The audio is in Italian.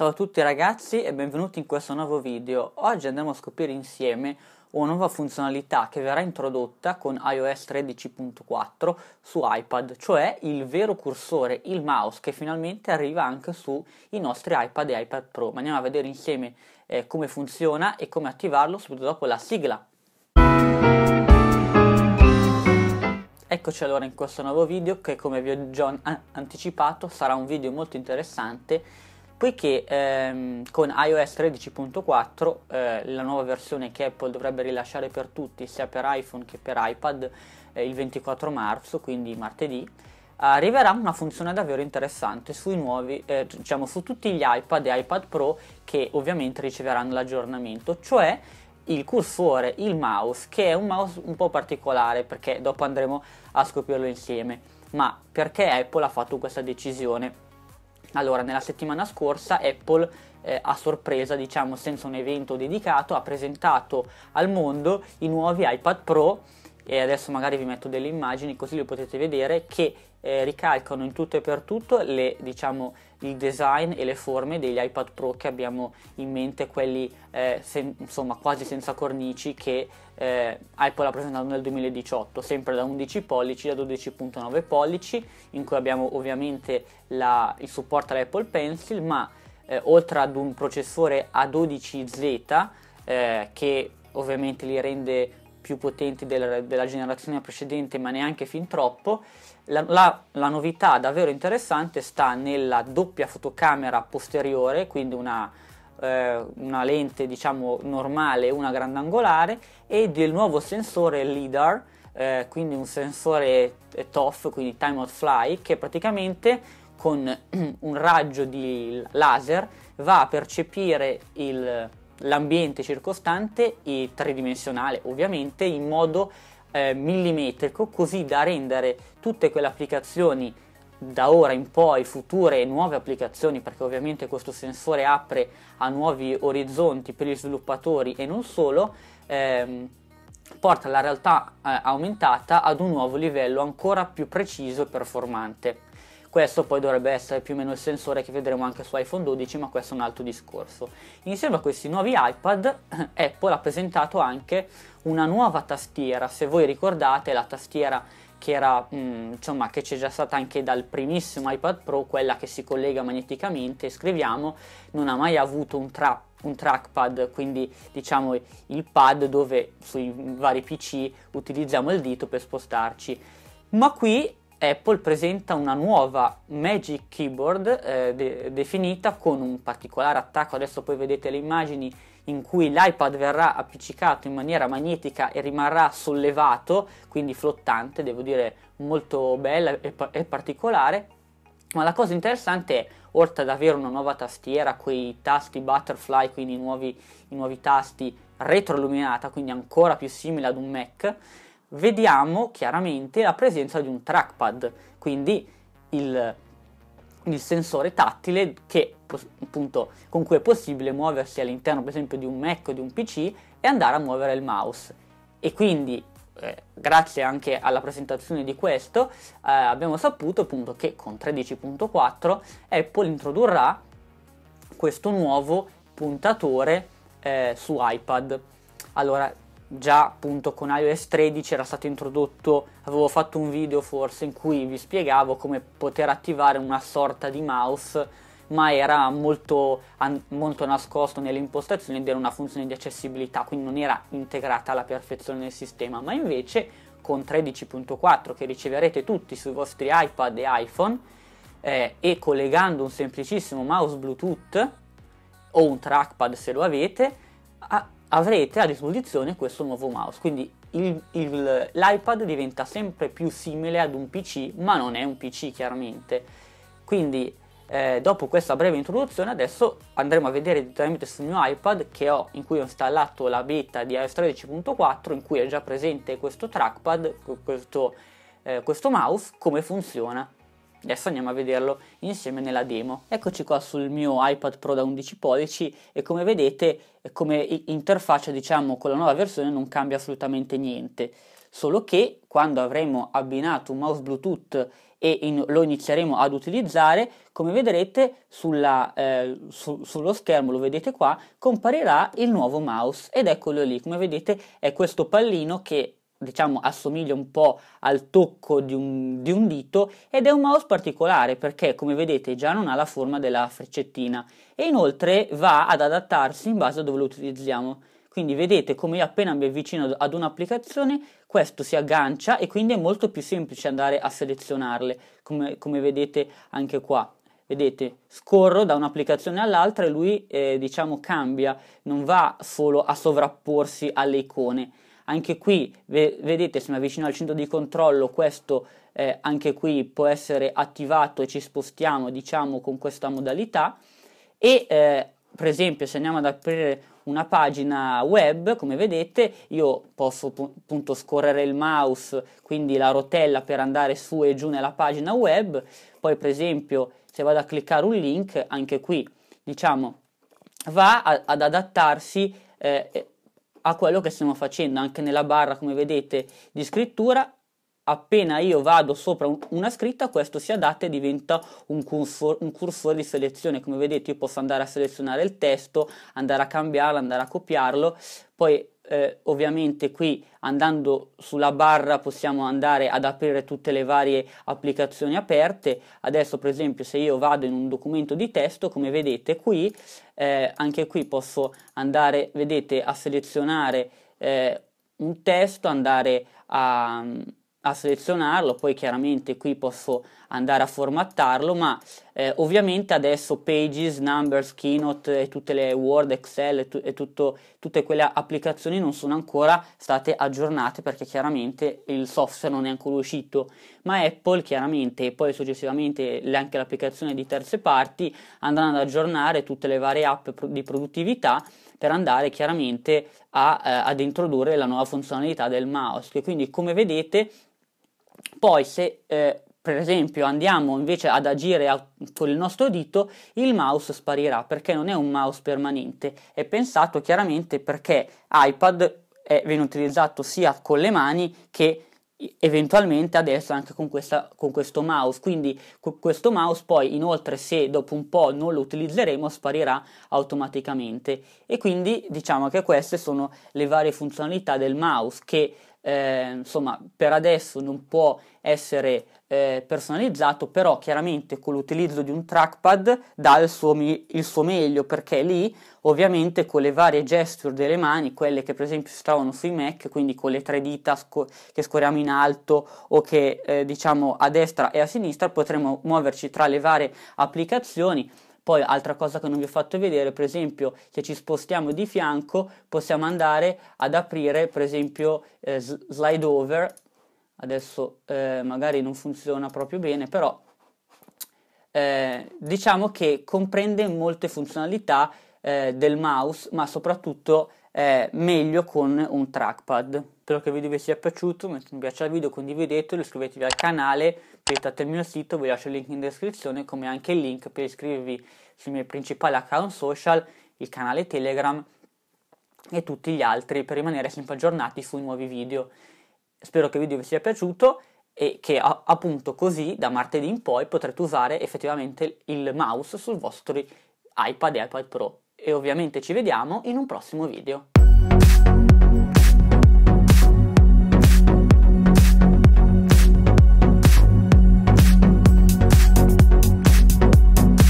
Ciao a tutti ragazzi e benvenuti in questo nuovo video. Oggi andiamo a scoprire insieme una nuova funzionalità che verrà introdotta con iOS 13.4 su iPad, cioè il vero cursore, il mouse, che finalmente arriva anche sui nostri iPad e iPad Pro. Ma andiamo a vedere insieme eh, come funziona e come attivarlo subito dopo la sigla. Eccoci allora in questo nuovo video che come vi ho già anticipato sarà un video molto interessante poiché ehm, con iOS 13.4, eh, la nuova versione che Apple dovrebbe rilasciare per tutti, sia per iPhone che per iPad, eh, il 24 marzo, quindi martedì, arriverà una funzione davvero interessante sui nuovi, eh, diciamo su tutti gli iPad e iPad Pro che ovviamente riceveranno l'aggiornamento, cioè il cursore, il mouse, che è un mouse un po' particolare perché dopo andremo a scoprirlo insieme. Ma perché Apple ha fatto questa decisione? Allora, nella settimana scorsa Apple eh, a sorpresa, diciamo senza un evento dedicato, ha presentato al mondo i nuovi iPad Pro e adesso magari vi metto delle immagini così le potete vedere che eh, ricalcano in tutto e per tutto le, diciamo, il design e le forme degli iPad Pro che abbiamo in mente, quelli eh, sen, insomma quasi senza cornici che eh, Apple ha presentato nel 2018, sempre da 11 pollici a 12.9 pollici, in cui abbiamo ovviamente la, il supporto all'Apple Pencil, ma eh, oltre ad un processore A12Z eh, che ovviamente li rende più potenti del, della generazione precedente, ma neanche fin troppo. La, la, la, novità davvero interessante sta nella doppia fotocamera posteriore, quindi una, eh, una lente diciamo normale e una grandangolare, e del nuovo sensore LIDAR, eh, quindi un sensore TOF, quindi Time of Fly, che praticamente con un raggio di laser va a percepire il l'ambiente circostante e tridimensionale ovviamente in modo eh, millimetrico così da rendere tutte quelle applicazioni da ora in poi future e nuove applicazioni perché ovviamente questo sensore apre a nuovi orizzonti per gli sviluppatori e non solo ehm, porta la realtà eh, aumentata ad un nuovo livello ancora più preciso e performante questo poi dovrebbe essere più o meno il sensore che vedremo anche su iPhone 12, ma questo è un altro discorso. Insieme a questi nuovi iPad, Apple ha presentato anche una nuova tastiera. Se voi ricordate, la tastiera che, era, mm, insomma, che c'è già stata anche dal primissimo iPad Pro, quella che si collega magneticamente, scriviamo, non ha mai avuto un, tra, un trackpad, quindi diciamo il pad dove sui vari PC utilizziamo il dito per spostarci. Ma qui Apple presenta una nuova Magic Keyboard eh, de- definita con un particolare attacco, adesso poi vedete le immagini in cui l'iPad verrà appiccicato in maniera magnetica e rimarrà sollevato, quindi flottante, devo dire molto bella e, pa- e particolare. Ma la cosa interessante è, oltre ad avere una nuova tastiera, quei tasti butterfly, quindi i nuovi, i nuovi tasti retroilluminata, quindi ancora più simile ad un Mac, vediamo chiaramente la presenza di un trackpad, quindi il, il sensore tattile che, appunto, con cui è possibile muoversi all'interno per esempio di un Mac o di un PC e andare a muovere il mouse. E quindi eh, grazie anche alla presentazione di questo eh, abbiamo saputo appunto che con 13.4 Apple introdurrà questo nuovo puntatore eh, su iPad. Allora, già appunto con iOS 13 era stato introdotto, avevo fatto un video forse in cui vi spiegavo come poter attivare una sorta di mouse ma era molto, an- molto nascosto nelle impostazioni ed era una funzione di accessibilità, quindi non era integrata alla perfezione nel sistema, ma invece con 13.4 che riceverete tutti sui vostri iPad e iPhone eh, e collegando un semplicissimo mouse Bluetooth o un trackpad se lo avete, avrete a disposizione questo nuovo mouse, quindi il, il, l'iPad diventa sempre più simile ad un PC, ma non è un PC chiaramente. Quindi eh, dopo questa breve introduzione adesso andremo a vedere direttamente sul mio iPad ho, in cui ho installato la beta di iOS 13.4 in cui è già presente questo trackpad, questo, eh, questo mouse, come funziona. Adesso andiamo a vederlo insieme nella demo. Eccoci qua sul mio iPad Pro da 11 pollici e come vedete come interfaccia diciamo con la nuova versione non cambia assolutamente niente, solo che quando avremo abbinato un mouse Bluetooth e in, lo inizieremo ad utilizzare, come vedrete sulla, eh, su, sullo schermo, lo vedete qua, comparirà il nuovo mouse ed eccolo lì, come vedete è questo pallino che diciamo assomiglia un po' al tocco di un, di un, dito ed è un mouse particolare perché come vedete già non ha la forma della freccettina e inoltre va ad adattarsi in base a dove lo utilizziamo quindi vedete come io appena mi avvicino ad un'applicazione questo si aggancia e quindi è molto più semplice andare a selezionarle come, come vedete anche qua vedete scorro da un'applicazione all'altra e lui eh, diciamo cambia non va solo a sovrapporsi alle icone anche qui vedete se mi avvicino al centro di controllo questo eh, anche qui può essere attivato e ci spostiamo diciamo con questa modalità e eh, per esempio se andiamo ad aprire una pagina web, come vedete, io posso appunto scorrere il mouse, quindi la rotella per andare su e giù nella pagina web, poi per esempio se vado a cliccare un link, anche qui, diciamo, va a, ad adattarsi eh, a quello che stiamo facendo anche nella barra come vedete di scrittura appena io vado sopra una scritta questo si adatta e diventa un, cursor, un cursore di selezione come vedete io posso andare a selezionare il testo andare a cambiarlo andare a copiarlo poi eh, ovviamente qui andando sulla barra possiamo andare ad aprire tutte le varie applicazioni aperte adesso per esempio se io vado in un documento di testo come vedete qui eh, anche qui posso andare vedete a selezionare eh, un testo andare a, a selezionarlo poi chiaramente qui posso andare a formattarlo ma eh, ovviamente adesso Pages, Numbers, Keynote e tutte le Word, Excel e, tu- e tutto, tutte quelle applicazioni non sono ancora state aggiornate perché chiaramente il software non è ancora uscito, ma Apple chiaramente e poi successivamente anche l'applicazione di terze parti andranno ad aggiornare tutte le varie app di produttività per andare chiaramente a, eh, ad introdurre la nuova funzionalità del mouse. Quindi come vedete poi se eh, per esempio andiamo invece ad agire a, con il nostro dito, il mouse sparirà perché non è un mouse permanente. È pensato chiaramente perché iPad è, viene utilizzato sia con le mani che eventualmente adesso anche con, questa, con questo mouse quindi con questo mouse poi inoltre se dopo un po' non lo utilizzeremo sparirà automaticamente e quindi diciamo che queste sono le varie funzionalità del mouse che eh, insomma per adesso non può essere eh, personalizzato però chiaramente con l'utilizzo di un trackpad dà il suo, il suo, meglio perché lì ovviamente con le varie gesture delle mani quelle che per esempio si trovano sui Mac quindi con le tre dita sco- che scorriamo in alto o che eh, diciamo a destra e a sinistra potremo muoverci tra le varie applicazioni poi altra cosa che non vi ho fatto vedere, per esempio se ci spostiamo di fianco possiamo andare ad aprire per esempio eh, slide over, adesso eh, magari non funziona proprio bene, però eh, diciamo che comprende molte funzionalità eh, del mouse, ma soprattutto eh, meglio con un trackpad. Spero che il video vi sia piaciuto, mettete un piace al video, condividetelo, iscrivetevi al canale, visitate il mio sito, vi lascio il link in descrizione come anche il link per iscrivervi sui miei principali account social, il canale Telegram e tutti gli altri per rimanere sempre aggiornati sui nuovi video. Spero che il video vi sia piaciuto e che appunto così da martedì in poi potrete usare effettivamente il mouse sul vostro iPad e iPad Pro e ovviamente ci vediamo in un prossimo video.